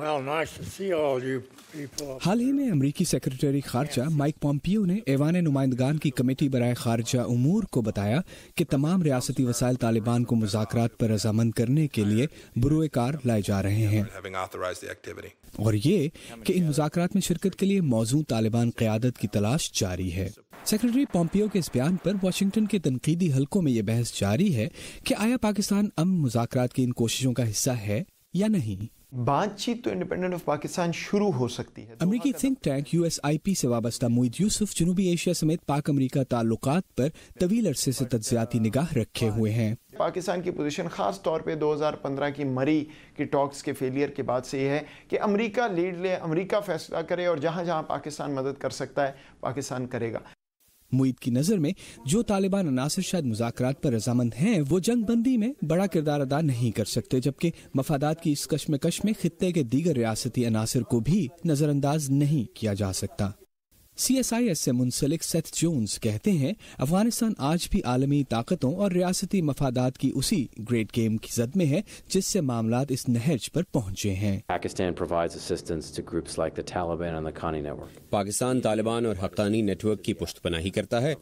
حال ہی میں امریکی سیکرٹری خارجہ مائک پومپیو نے ایوان نمائندگان کی کمیٹی برائے خارجہ امور کو بتایا کہ تمام ریاستی وسائل طالبان کو مذاکرات پر رضامند کرنے کے لیے بروئے کار لائے جا رہے ہیں اور یہ کہ ان مذاکرات میں شرکت کے لیے موضوع طالبان قیادت کی تلاش جاری ہے سیکرٹری پومپیو کے اس بیان پر واشنگٹن کے تنقیدی حلقوں میں یہ بحث جاری ہے کہ آیا پاکستان ام مذاکرات کی ان کوششوں کا حصہ ہے یا نہیں شروع ہو سکتی ہے تعلقات پر طویل عرصے سے تجزیاتی نگاہ رکھے ہوئے ہیں پاکستان کی پوزیشن خاص طور پہ دو ہزار پندرہ کی مری کی ٹاکس کے فیلئر کے بعد سے یہ ہے کہ امریکہ لیڈ لے امریکہ فیصلہ کرے اور جہاں جہاں پاکستان مدد کر سکتا ہے پاکستان کرے گا مئید کی نظر میں جو طالبان عناصر شاید مذاکرات پر رضامند ہیں وہ جنگ بندی میں بڑا کردار ادا نہیں کر سکتے جبکہ مفادات کی اس کشم میں خطے کے دیگر ریاستی عناصر کو بھی نظر انداز نہیں کیا جا سکتا سی ایس آئی ایس سے منسلک سیتھ جونز کہتے ہیں افغانستان آج بھی عالمی طاقتوں اور ریاستی مفادات کی اسی گریٹ گیم کی زد میں ہے جس سے معاملات اس نہج پر پہنچے ہیں پاکستان طالبان اور حقانی نیٹورک کی پشت پناہی کرتا ہے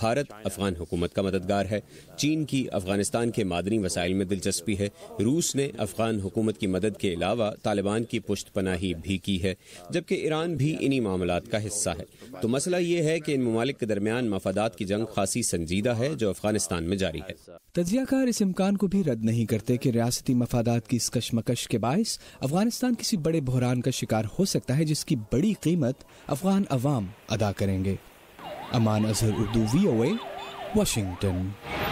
بھارت افغان حکومت کا مددگار ہے چین کی افغانستان کے مادنی وسائل میں دلچسپی ہے روس نے افغان حکومت کی مدد کے علاوہ طالبان کی پشت پناہی بھی کی ہے جبکہ ایران بھی انہی معاملات کا حصہ ہے تو مسئلہ یہ ہے کہ ان ممالک کے درمیان مفادات کی جنگ خاصی سنجیدہ ہے جو افغانستان میں جاری ہے تجزیہ کار اس امکان کو بھی رد نہیں کرتے کہ ریاستی مفادات کی اس کشمکش کے باعث افغانستان کسی بڑے بحران کا شکار ہو سکتا ہے جس کی بڑی قیمت افغان عوام ادا کریں گے Aman Azhar Urdu V O A Washington